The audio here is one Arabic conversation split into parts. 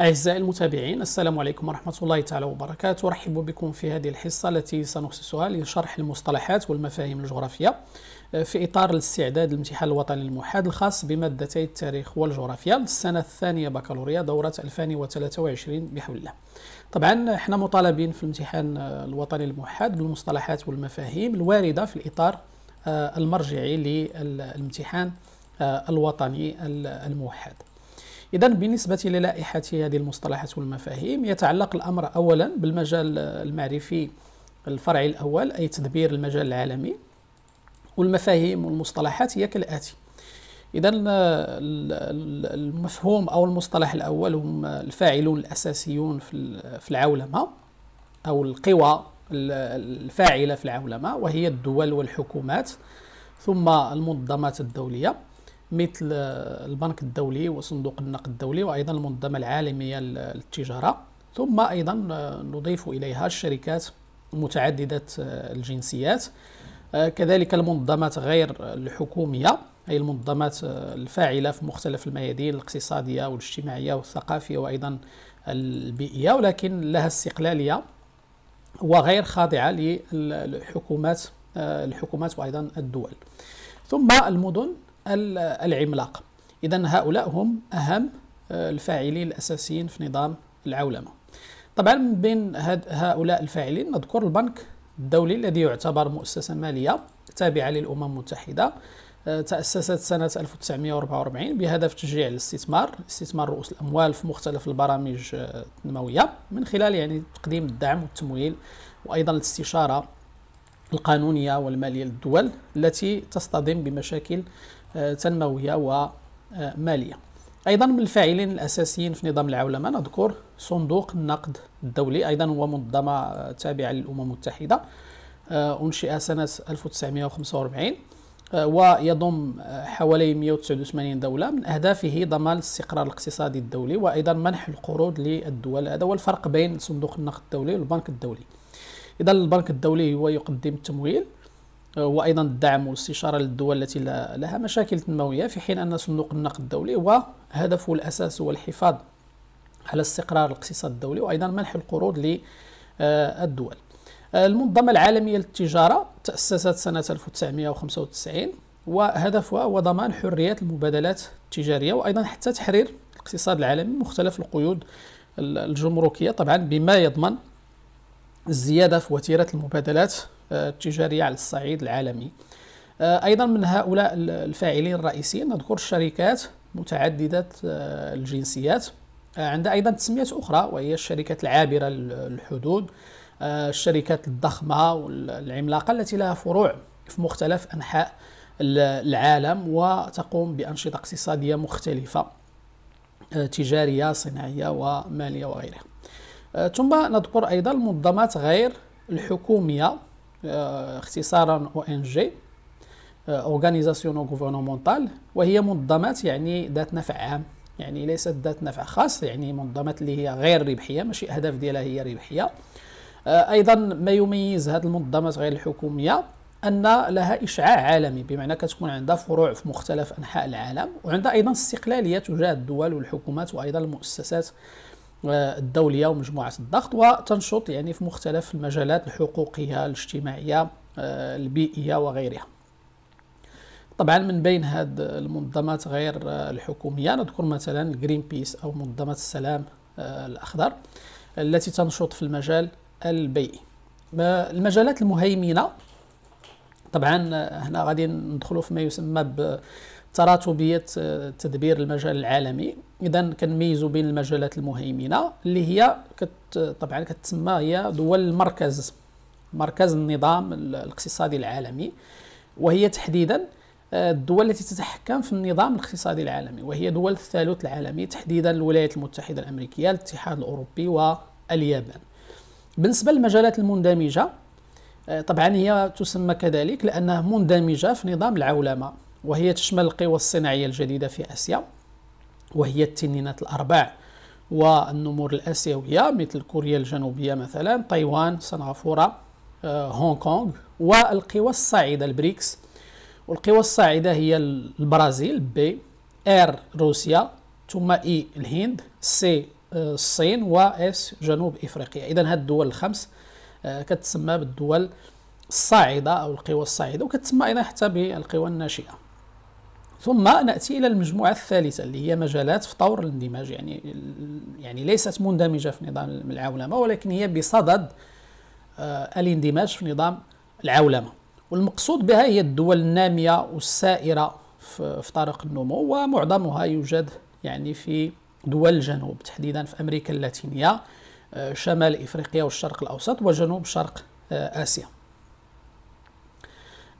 أعزائي المتابعين السلام عليكم ورحمة الله تعالى وبركاته أرحب بكم في هذه الحصة التي سنخصصها لشرح المصطلحات والمفاهيم الجغرافية آه، في إطار الاستعداد للامتحان الوطني الموحد الخاص بمادتي التاريخ والجغرافيا للسنة الثانية بكالوريا دورة 2023 بحول الله طبعا احنا مطالبين في الامتحان آه، الوطني الموحد بالمصطلحات والمفاهيم الواردة في الإطار آه، المرجعي للامتحان الوطني الموحد إذا بالنسبة للائحة هذه المصطلحات والمفاهيم يتعلق الأمر أولا بالمجال المعرفي الفرعي الأول أي تدبير المجال العالمي والمفاهيم والمصطلحات هي كالآتي إذا المفهوم أو المصطلح الأول هم الفاعلون الأساسيون في العولمة أو القوى الفاعلة في العولمة وهي الدول والحكومات ثم المنظمات الدولية مثل البنك الدولي وصندوق النقد الدولي وايضا المنظمه العالميه للتجاره ثم ايضا نضيف اليها الشركات متعدده الجنسيات آه، كذلك المنظمات غير الحكوميه أي المنظمات آه، الفاعلة في مختلف الميادين الاقتصادية والاجتماعية والثقافية وأيضا البيئية ولكن لها استقلالية وغير خاضعة للحكومات آه، الحكومات وأيضا الدول ثم المدن العملاق إذا هؤلاء هم أهم آه، الفاعلين الأساسيين في نظام العولمة طبعا من بين هؤلاء الفاعلين نذكر البنك الدولي الذي يعتبر مؤسسة مالية تابعة للأمم المتحدة آه، تأسست سنة 1944 بهدف تشجيع الاستثمار استثمار رؤوس الأموال في مختلف البرامج آه، التنموية من خلال يعني تقديم الدعم والتمويل وأيضا الاستشارة القانونية والمالية للدول التي تصطدم بمشاكل تنموية ومالية آه، أيضا من الفاعلين الأساسيين في نظام العولمة نذكر صندوق النقد الدولي أيضا هو منظمة آه، تابعة للأمم المتحدة آه، أنشئ سنة 1945 ويضم حوالي 189 دولة من أهدافه ضمان الاستقرار الاقتصادي الدولي وأيضا منح القروض للدول هذا هو الفرق بين صندوق النقد الدولي والبنك الدولي إذا البنك الدولي هو يقدم التمويل وايضا الدعم والاستشاره للدول التي لها مشاكل تنمويه في حين ان صندوق النقد الدولي وهدفه الاساس هو الحفاظ على استقرار الاقتصاد الدولي وايضا منح القروض للدول. آه، آه، المنظمه العالميه للتجاره تاسست سنه 1995 وهدفها هو ضمان حريه المبادلات التجاريه وايضا حتى تحرير الاقتصاد العالمي مختلف القيود الجمركيه طبعا بما يضمن الزيادة في وتيرة المبادلات آه، التجارية على الصعيد العالمي آه، أيضا من هؤلاء الفاعلين الرئيسيين نذكر الشركات متعددة آه، الجنسيات عندها أيضا تسميات أخرى وهي الشركات العابرة للحدود الشركات الضخمة والعملاقة التي لها فروع في مختلف أنحاء العالم وتقوم بأنشطة اقتصادية مختلفة تجارية صناعية ومالية وغيرها آه، ثم نذكر ايضا المنظمات غير الحكوميه آه، اختصارا او ان جي اورغانيزاسيون غوفرنمونتال وهي منظمات يعني ذات نفع عام يعني ليست ذات نفع خاص يعني منظمات اللي هي غير ربحيه ماشي اهداف ديالها هي ربحيه آه، ايضا ما يميز هذه المنظمات غير الحكوميه ان لها اشعاع عالمي بمعنى كتكون عندها فروع في مختلف انحاء العالم وعندها ايضا استقلاليه تجاه الدول والحكومات وايضا المؤسسات الدوليه ومجموعه الضغط وتنشط يعني في مختلف المجالات الحقوقيه الاجتماعيه آه، البيئيه وغيرها طبعا من بين هذه المنظمات غير آه، الحكوميه نذكر مثلا جرين بيس او منظمه السلام آه، الاخضر التي تنشط في المجال البيئي المجالات المهيمنه طبعا هنا غادي ندخلوا في ما يسمى تراتبيه آه، تدبير المجال العالمي اذا كنميزوا بين المجالات المهيمنه اللي هي كت طبعا كتسمى هي دول المركز مركز النظام الاقتصادي العالمي وهي تحديدا آه، الدول التي تتحكم في النظام الاقتصادي العالمي وهي دول الثالوث العالمي تحديدا الولايات المتحده الامريكيه الاتحاد الاوروبي واليابان بالنسبه للمجالات المندمجه آه، طبعا هي تسمى كذلك لانها مندمجه في نظام العولمه وهي تشمل القوى الصناعية الجديدة في آسيا وهي التنينات الأربع والنمور الآسيوية مثل كوريا الجنوبية مثلا تايوان سنغافورة آه، هونغ كونغ والقوى الصاعدة البريكس والقوى الصاعدة هي البرازيل بي ار روسيا ثم اي الهند سي آه، الصين و اس جنوب افريقيا اذا هاد الدول الخمس آه، كتسمى بالدول الصاعده او القوى الصاعده وكتسمى ايضا حتى بالقوى الناشئه ثم ناتي الى المجموعه الثالثه اللي هي مجالات في طور الاندماج يعني يعني ليست مندمجه في نظام العولمه ولكن هي بصدد آه، الاندماج في نظام العولمه والمقصود بها هي الدول الناميه والسائره في طريق النمو ومعظمها يوجد يعني في دول الجنوب تحديدا في امريكا اللاتينيه آه، شمال افريقيا والشرق الاوسط وجنوب شرق آه، اسيا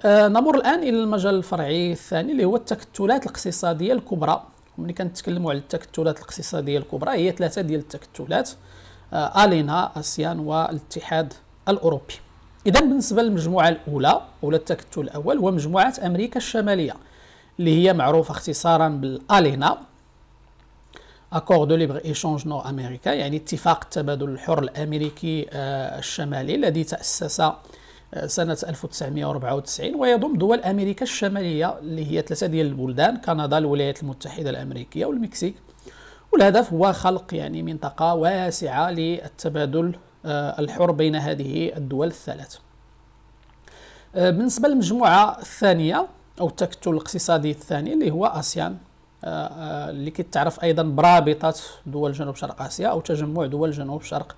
آه، نمر الان الى المجال الفرعي الثاني اللي هو التكتلات الاقتصاديه الكبرى ملي كنتكلموا على التكتلات الاقتصاديه الكبرى هي ثلاثه ديال التكتلات آه، الينا اسيان والاتحاد الاوروبي اذا بالنسبه للمجموعه الاولى ولا التكتل الاول هو مجموعه امريكا الشماليه اللي هي معروفه اختصارا بالالينا اكورد دو ليبر ايشونج نور امريكا يعني اتفاق التبادل الحر الامريكي آه، الشمالي الذي تاسس سنة 1994 ويضم دول أمريكا الشمالية اللي هي ثلاثة ديال البلدان كندا الولايات المتحدة الأمريكية والمكسيك والهدف هو خلق يعني منطقة واسعة للتبادل آه، الحر بين هذه الدول الثلاث آه، بالنسبة للمجموعة الثانية أو التكتل الاقتصادي الثاني اللي هو أسيان آه، اللي كتعرف أيضا برابطة دول جنوب شرق آسيا أو تجمع دول جنوب شرق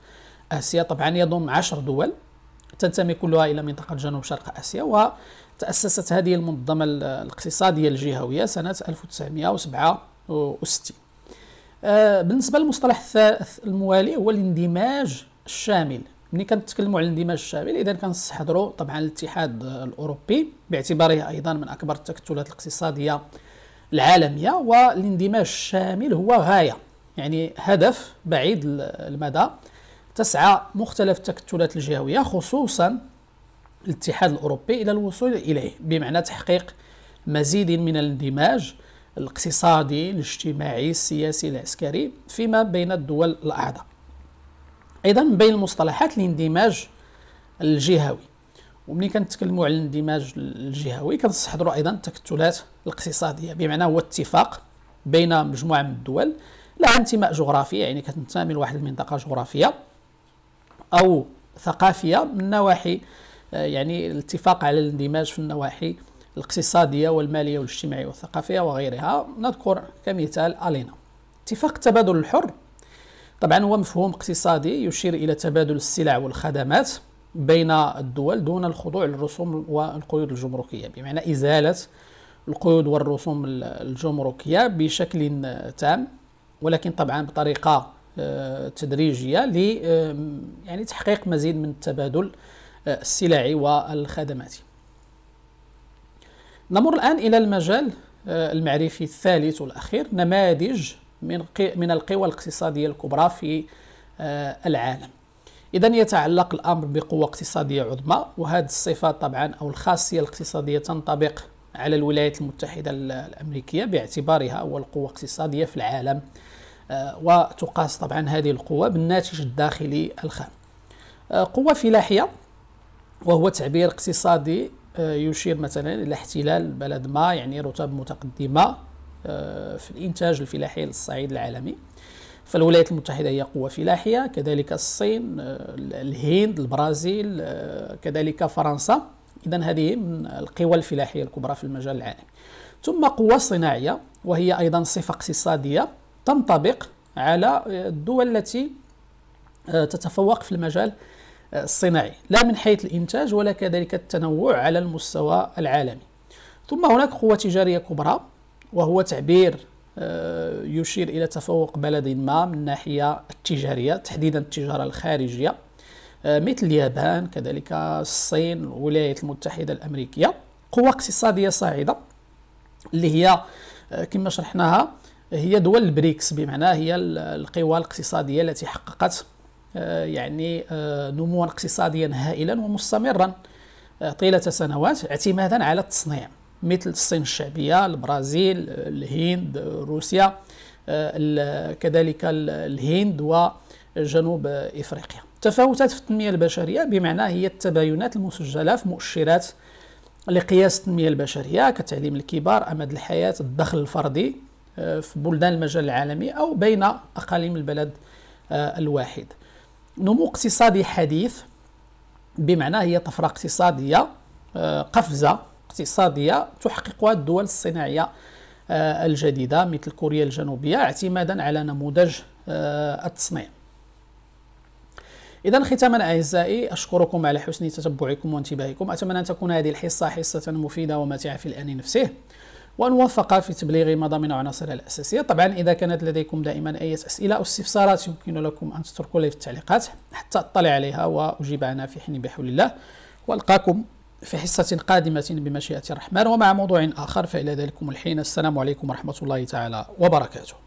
آسيا طبعا يضم عشر دول تنتمي كلها إلى منطقة جنوب شرق آسيا وتأسست هذه المنظمة الاقتصادية الجهوية سنة 1967 آه، بالنسبة للمصطلح الموالي هو الاندماج الشامل ملي كنتكلموا على الاندماج الشامل اذا كنستحضروا طبعا الاتحاد الاوروبي باعتباره ايضا من اكبر التكتلات الاقتصاديه العالميه والاندماج الشامل هو غايه يعني هدف بعيد المدى تسعى مختلف التكتلات الجهوية خصوصا الاتحاد الأوروبي إلى الوصول إليه بمعنى تحقيق مزيد من الاندماج الاقتصادي الاجتماعي السياسي العسكري فيما بين الدول الأعضاء أيضا من بين المصطلحات الاندماج الجهوي وملي كنتكلموا على الاندماج الجهوي كنستحضروا أيضا التكتلات الاقتصادية بمعنى هو اتفاق بين مجموعة من الدول لها انتماء جغرافي يعني كتنتمي لواحد المنطقة جغرافية أو ثقافية من نواحي آه، يعني الاتفاق على الاندماج في النواحي الاقتصادية والمالية والاجتماعية والثقافية وغيرها نذكر كمثال ألينا اتفاق التبادل الحر طبعا هو مفهوم اقتصادي يشير إلى تبادل السلع والخدمات بين الدول دون الخضوع للرسوم والقيود الجمركية بمعنى إزالة القيود والرسوم الجمركية بشكل تام ولكن طبعا بطريقة تدريجيه ل يعني تحقيق مزيد من التبادل آه، السلعي والخدماتي نمر الان الى المجال آه، المعرفي الثالث والاخير نماذج من من القوى الاقتصاديه الكبرى في آه، العالم اذا يتعلق الامر بقوه اقتصاديه عظمى وهذه الصفه طبعا او الخاصيه الاقتصاديه تنطبق على الولايات المتحده الامريكيه باعتبارها اول قوه اقتصاديه في العالم آه، وتقاس طبعا هذه القوة بالناتج الداخلي الخام آه، قوة فلاحية وهو تعبير اقتصادي آه، يشير مثلا إلى احتلال بلد ما يعني رتب متقدمة في الإنتاج الفلاحي للصعيد العالمي فالولايات المتحدة هي قوة فلاحية كذلك الصين الهند البرازيل كذلك فرنسا إذا هذه من القوى الفلاحية الكبرى في المجال العالمي ثم قوة صناعية وهي أيضا صفة اقتصادية تنطبق على الدول التي آه، تتفوق في المجال آه، الصناعي لا من حيث الإنتاج ولا كذلك التنوع على المستوى العالمي ثم هناك قوة تجارية كبرى وهو تعبير آه، يشير إلى تفوق بلد ما من الناحية التجارية تحديدا التجارة الخارجية مثل اليابان كذلك الصين الولايات المتحدة الأمريكية قوة اقتصادية صاعدة اللي هي كما شرحناها هي دول البريكس بمعنى هي القوى الاقتصاديه التي حققت آه، يعني آه، نموا اقتصاديا هائلا ومستمرا آه، طيله سنوات اعتمادا على التصنيع مثل الصين الشعبيه البرازيل الهند روسيا كذلك الهند وجنوب افريقيا تفاوتات في التنميه البشريه بمعنى هي التباينات المسجله في مؤشرات لقياس التنميه البشريه كتعليم الكبار امد الحياه الدخل الفردي آه، في بلدان المجال العالمي أو بين أقاليم البلد آه، الواحد نمو اقتصادي حديث بمعنى هي طفرة اقتصادية آه، قفزة اقتصادية تحققها الدول الصناعية الجديدة مثل كوريا الجنوبية اعتمادا على نموذج التصنيع إذا ختاما أعزائي أشكركم على حسن تتبعكم وانتباهكم أتمنى أن تكون هذه الحصة حصة مفيدة ومتعة في الآن نفسه ونوفق في تبليغ ضمن وعناصرها الأساسية طبعا إذا كانت لديكم دائما أي أسئلة أو استفسارات يمكن لكم أن تتركوا لي في التعليقات حتى أطلع عليها وأجيب عنها في حين بحول الله وألقاكم في حصة قادمة بمشيئة الرحمن ومع موضوع آخر فإلى ذلكم الحين السلام عليكم ورحمة الله تعالى وبركاته